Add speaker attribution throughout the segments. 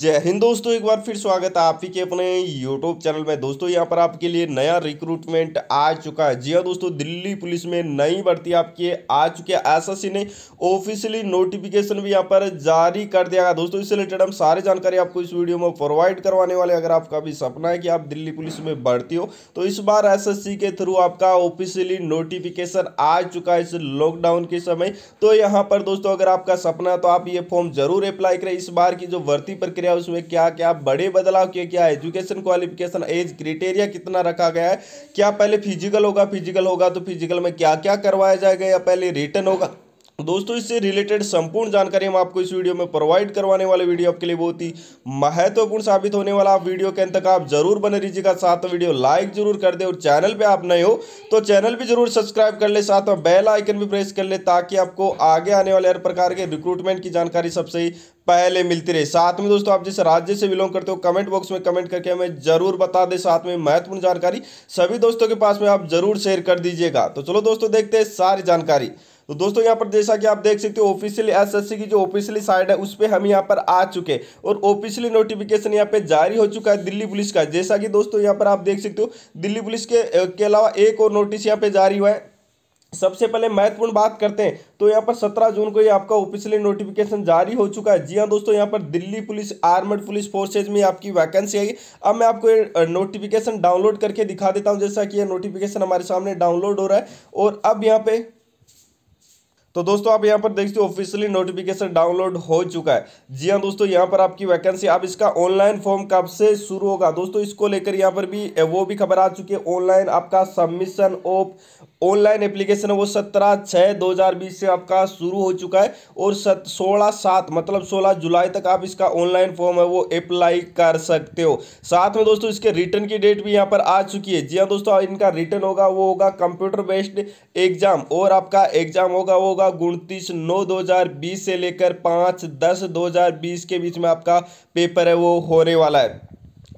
Speaker 1: जय हिंद दोस्तों एक बार फिर स्वागत है आप ही के अपने यूट्यूब चैनल में दोस्तों यहां पर आपके लिए नया रिक्रूटमेंट आ चुका है जी हाँ दोस्तों दिल्ली पुलिस में नई भर्ती आपके आ चुकी है एसएससी ने ऑफिशियली नोटिफिकेशन भी यहां पर जारी कर दिया है दोस्तों इससे रिलेटेड हम सारी जानकारी आपको इस वीडियो में प्रोवाइड करवाने वाले अगर आपका भी सपना है कि आप दिल्ली पुलिस में भर्ती हो तो इस बार एस के थ्रू आपका ऑफिशियली नोटिफिकेशन आ चुका है इस लॉकडाउन के समय तो यहाँ पर दोस्तों अगर आपका सपना है तो आप ये फॉर्म जरूर अप्लाई करें इस बार की जो भर्ती प्रक्रिया उसमें क्या क्या बड़े बदलाव किए क्या एजुकेशन क्वालिफिकेशन एज क्रिटेरिया कितना रखा गया है क्या पहले फिजिकल होगा फिजिकल होगा तो फिजिकल में क्या क्या करवाया जाएगा या पहले रिटर्न होगा दोस्तों इससे रिलेटेड संपूर्ण जानकारी हम आपको इस वीडियो में प्रोवाइड करवाने वाले वीडियो आपके लिए बहुत ही महत्वपूर्ण साबित होने वाला आप वीडियो के अंत तक आप जरूर बने रहिएगा साथ में वीडियो लाइक जरूर कर दे और चैनल पे आप नए हो तो चैनल भी जरूर सब्सक्राइब कर ले साथ में बेल आइकन भी प्रेस कर ले ताकि आपको आगे आने वाले हर प्रकार के रिक्रूटमेंट की जानकारी सबसे पहले मिलती रहे साथ में दोस्तों आप जिस राज्य से बिलोंग करते हो कमेंट बॉक्स में कमेंट करके हमें जरूर बता दे साथ में महत्वपूर्ण जानकारी सभी दोस्तों के पास में आप जरूर शेयर कर दीजिएगा तो चलो दोस्तों देखते हैं सारी जानकारी तो दोस्तों यहाँ पर जैसा कि आप देख सकते हो ऑफिशियली एसएससी की जो ऑफिशियली साइड है उस पर हम यहाँ पर आ चुके और ऑफिशियली नोटिफिकेशन यहाँ पे जारी हो चुका है दिल्ली पुलिस का जैसा कि दोस्तों यहाँ पर आप देख सकते हो दिल्ली पुलिस के के अलावा एक और नोटिस यहाँ पे जारी हुआ है सबसे पहले महत्वपूर्ण बात करते हैं तो यहाँ पर 17 जून को ये आपका ऑफिशियली नोटिफिकेशन जारी हो चुका है जी हाँ दोस्तों यहाँ पर Delhi police armed police forces में आपकी वैकेंसी आई अब मैं आपको ये नोटिफिकेशन डाउनलोड करके दिखा देता हूँ जैसा कि ये नोटिफिकेशन हमारे सामने डाउनलोड हो रहा है और अब यहाँ पे तो दोस्तों आप यहाँ पर देखते हो ऑफिशियली नोटिफिकेशन डाउनलोड हो चुका है जी हाँ दोस्तों यहाँ पर आपकी वैकेंसी आप इसका ऑनलाइन फॉर्म कब से शुरू होगा दोस्तों इसको लेकर यहाँ पर भी वो भी खबर आ चुकी है ऑनलाइन आपका सबमिशन ऑफ ऑनलाइन एप्लीकेशन है वो सत्रह छः दो हज़ार बीस से आपका शुरू हो चुका है और सत सोलह सात मतलब सोलह जुलाई तक आप इसका ऑनलाइन फॉर्म है वो अप्लाई कर सकते हो साथ में दोस्तों इसके रिटर्न की डेट भी यहाँ पर आ चुकी है जी हाँ दोस्तों इनका रिटर्न होगा वो होगा कंप्यूटर बेस्ड एग्जाम और आपका एग्जाम होगा वो होगा उनतीस नौ दो से लेकर पाँच दस दो के बीच में आपका पेपर है वो होने वाला है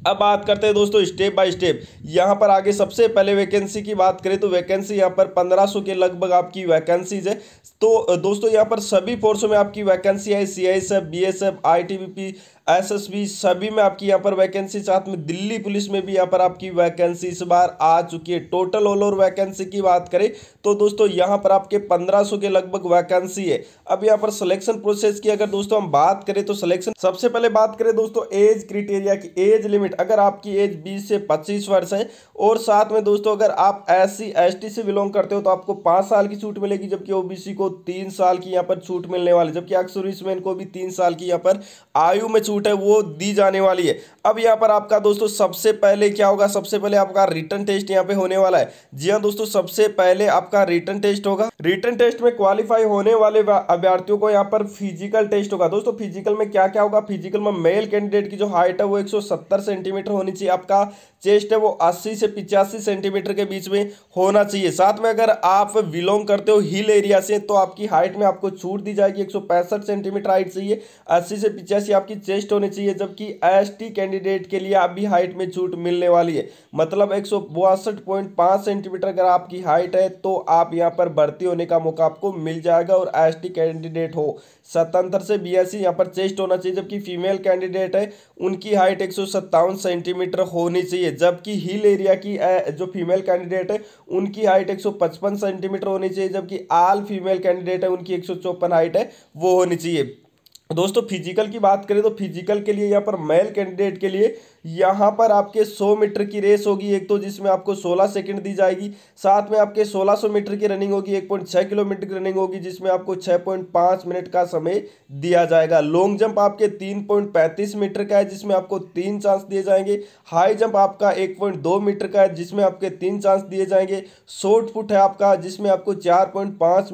Speaker 1: अब बात करते हैं दोस्तों स्टेप बाय स्टेप यहाँ पर आगे सबसे पहले वैकेंसी की बात करें तो वैकेंसी यहाँ पर 1500 के लगभग आपकी वैकेंसीज है तो दोस्तों यहाँ पर सभी फोर्सों में आपकी वैकेंसी है C I S F B S F I T B P SSB सभी में आपकी यहाँ पर वैकेंसी साथ में दिल्ली पुलिस में भी यहाँ पर आपकी वैकेंसी इस बार आ चुकी है टोटल ऑल ओवर वैकेंसी की बात करें तो दोस्तों यहाँ पर आपके 1500 के लगभग वैकेंसी है अब यहाँ पर सिलेक्शन प्रोसेस की अगर दोस्तों हम बात करें तो सिलेक्शन सबसे पहले बात करें दोस्तों एज क्रिटेरिया की एज लिमिट अगर आपकी एज बीस से पच्चीस वर्ष है और साथ में दोस्तों अगर आप एस सी से बिलोंग करते हो तो आपको पाँच साल की छूट मिलेगी जबकि ओबीसी को तीन साल की यहाँ पर छूट मिलने वाली जबकि अक्सर इसमें इनको भी तीन साल की यहाँ पर आयु में छूट है वो दी जाने वाली है अब यहाँ पर आपका दोस्तों सबसे पहले क्या होगा सबसे पहले आपका रिटर्न टेस्ट यहाँ पे होने वाला है जी हाँ दोस्तों सबसे पहले आपका रिटर्न टेस्ट होगा रिटर्न टेस्ट में क्वालिफाई होने वाले अभ्यर्थियों को यहाँ पर फिजिकल टेस्ट होगा दोस्तों फिजिकल में क्या क्या होगा फिजिकल में मेल कैंडिडेट की जो हाइट है वो एक सेंटीमीटर होनी चाहिए आपका चेस्ट है वो अस्सी से पिचासी सेंटीमीटर के बीच में होना चाहिए साथ में अगर आप बिलोंग करते हो हिल एरिया से तो आपकी हाइट में आपको छूट दी जाएगी एक सेंटीमीटर हाइट चाहिए अस्सी से पिचासी जैसी आपकी चेस्ट होनी चाहिए जबकि एस कैंडिडेट के लिए अभी हाइट में छूट मिलने वाली है मतलब एक सेंटीमीटर अगर आपकी हाइट है तो आप यहाँ पर भर्ती होने का मौका आपको मिल जाएगा और एस कैंडिडेट हो स्वतंत्र से बी एस यहाँ पर चेस्ट होना चाहिए जबकि फीमेल कैंडिडेट है उनकी हाइट एक सेंटीमीटर होनी चाहिए जबकि हिल एरिया की जो फीमेल कैंडिडेट है उनकी हाइट एक सेंटीमीटर होनी चाहिए जबकि आल फीमेल कैंडिडेट है उनकी एक हाइट है वो होनी चाहिए दोस्तों फिजिकल की बात करें तो फिजिकल के लिए यहाँ पर मेल कैंडिडेट के लिए यहाँ पर आपके 100 मीटर की रेस होगी एक तो जिसमें आपको 16 सेकंड दी जाएगी साथ में आपके 1600 मीटर की रनिंग होगी 1.6 किलोमीटर की रनिंग होगी जिसमें आपको 6.5 मिनट का समय दिया जाएगा लॉन्ग जंप आपके 3.35 मीटर का है जिसमें आपको तीन चांस दिए जाएंगे हाई जंप आपका 1.2 मीटर का है जिसमें आपके तीन चांस दिए जाएंगे शॉर्ट फुट है आपका जिसमें आपको चार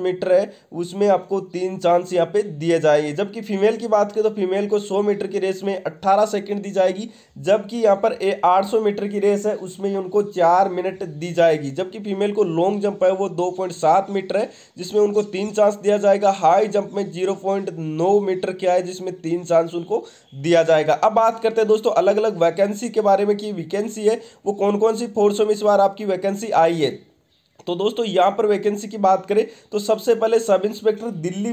Speaker 1: मीटर है उसमें आपको तीन चांस यहाँ पे दिए जाएंगे जबकि फीमेल की बात करें तो फीमेल को सौ मीटर की रेस में अट्ठारह सेकेंड दी जाएगी जब जबकि यहाँ पर ए 800 मीटर की रेस है उसमें उनको चार मिनट दी जाएगी जबकि फीमेल को लॉन्ग जंप है वो दो पॉइंट सात मीटर है जिसमें उनको तीन चांस दिया जाएगा हाई जंप में जीरो पॉइंट नौ मीटर क्या है जिसमें तीन चांस उनको दिया जाएगा अब बात करते हैं दोस्तों अलग अलग वैकेंसी के बारे में कि वैकेंसी है वो कौन कौन सी फोर्सों में इस बार आपकी वैकेंसी आई है तो दोस्तों यहाँ पर वैकेंसी की बात करें तो सबसे पहले सब इंस्पेक्टर दिल्ली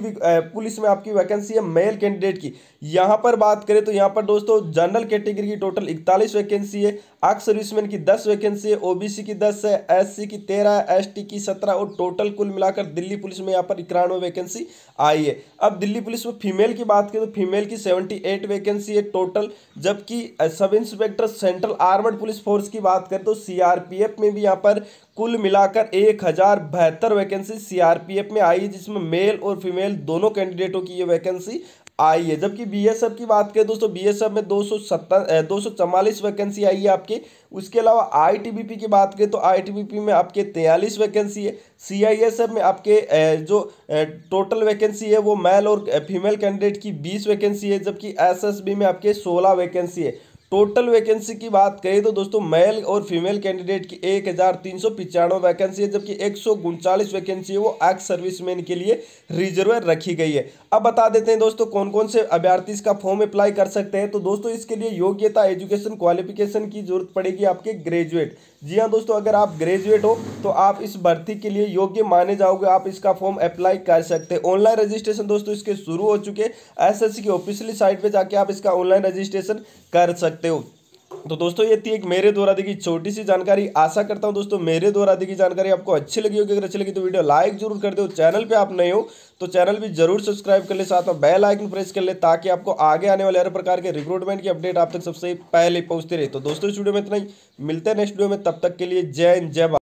Speaker 1: पुलिस में आपकी वैकेंसी है मेल कैंडिडेट की यहाँ पर बात करें तो यहाँ पर दोस्तों जनरल कैटेगरी की टोटल इकतालीस वैकेंसी है आग सर्विसमैन की दस वैकेंसी है ओबीसी की दस है एससी की तेरह एसटी की सत्रह और टोटल कुल मिलाकर दिल्ली पुलिस में यहाँ पर इक्यानवे वैकेंसी आई है अब दिल्ली पुलिस में फीमेल की बात करें तो फीमेल की सेवेंटी एट वैकेंसी है टोटल जबकि sub inspector central armed police force की बात करें तो सीआरपीएफ में भी यहाँ पर कुल मिलाकर एक हज़ार बहत्तर वैकेंसी सीआरपीएफ में आई है जिसमें मेल और फीमेल दोनों कैंडिडेटों की ये वैकेंसी आई है जबकि बीएसएफ की बात करें दोस्तों बीएसएफ में दो सौ सत्तर दो सौ चवालीस वैकेंसी आई है आपकी उसके अलावा आईटीबीपी की बात करें तो आईटीबीपी में आपके तैंतालीस वैकेंसी है सीआईएसएफ में आपके जो टोटल वैकेंसी है वो मेल और फीमेल कैंडिडेट की बीस वैकेंसी है जबकि एसएसबी में आपके सोलह वैकेंसी है टोटल वैकेंसी की बात करें तो दोस्तों मेल और फीमेल कैंडिडेट की एक हज़ार तीन सौ पिचानवे वैकेंसी है जबकि एक सौ उनचालीस वैकेंसी है वो एक्स सर्विसमैन के लिए रिजर्व रखी गई है अब बता देते हैं दोस्तों कौन कौन से अभ्यर्थी इसका फॉर्म अप्लाई कर सकते हैं तो दोस्तों इसके लिए योग्यता एजुकेशन क्वालिफिकेशन की जरूरत पड़ेगी आपके ग्रेजुएट जी हाँ दोस्तों अगर आप ग्रेजुएट हो तो आप इस भर्ती के लिए योग्य माने जाओगे आप इसका फॉर्म अप्लाई कर सकते हैं ऑनलाइन रजिस्ट्रेशन दोस्तों इसके शुरू हो चुके सी की ऑफिशियली साइट पर जाके आप इसका ऑनलाइन रजिस्ट्रेशन कर सकते सकते हो तो दोस्तों ये थी एक मेरे द्वारा देखी छोटी सी जानकारी आशा करता हूँ दोस्तों मेरे द्वारा देखी जानकारी आपको अच्छी लगी होगी अगर अच्छी लगी तो वीडियो लाइक जरूर कर दो चैनल पे आप नए हो तो चैनल भी जरूर सब्सक्राइब कर ले साथ में बेल आइकन प्रेस कर ले ताकि आपको आगे आने वाले हर प्रकार के रिक्रूटमेंट की अपडेट आप तक सबसे पहले पहुंचते रहे तो दोस्तों इस वीडियो में इतना ही मिलते हैं नेक्स्ट वीडियो में तब तक के लिए जय हिंद जय